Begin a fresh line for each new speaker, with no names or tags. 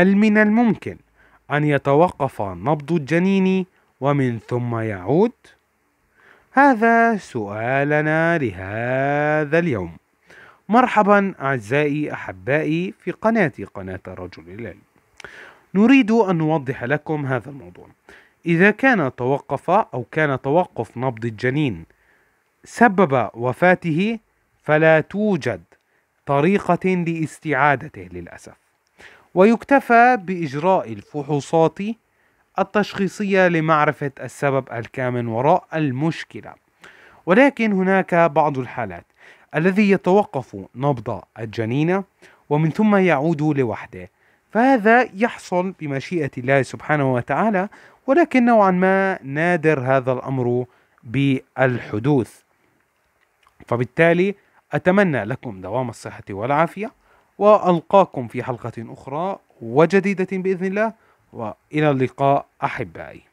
هل من الممكن أن يتوقف نبض الجنين ومن ثم يعود؟ هذا سؤالنا لهذا اليوم مرحبا أعزائي أحبائي في قناتي قناة رجل العلم نريد أن نوضح لكم هذا الموضوع إذا كان توقف أو كان توقف نبض الجنين سبب وفاته فلا توجد طريقة لاستعادته للأسف ويكتفى بإجراء الفحوصات التشخيصية لمعرفة السبب الكامن وراء المشكلة ولكن هناك بعض الحالات الذي يتوقف نبض الجنين ومن ثم يعود لوحده فهذا يحصل بمشيئة الله سبحانه وتعالى ولكن نوعا ما نادر هذا الأمر بالحدوث فبالتالي أتمنى لكم دوام الصحة والعافية والقاكم في حلقه اخرى وجديده باذن الله والى اللقاء احبائي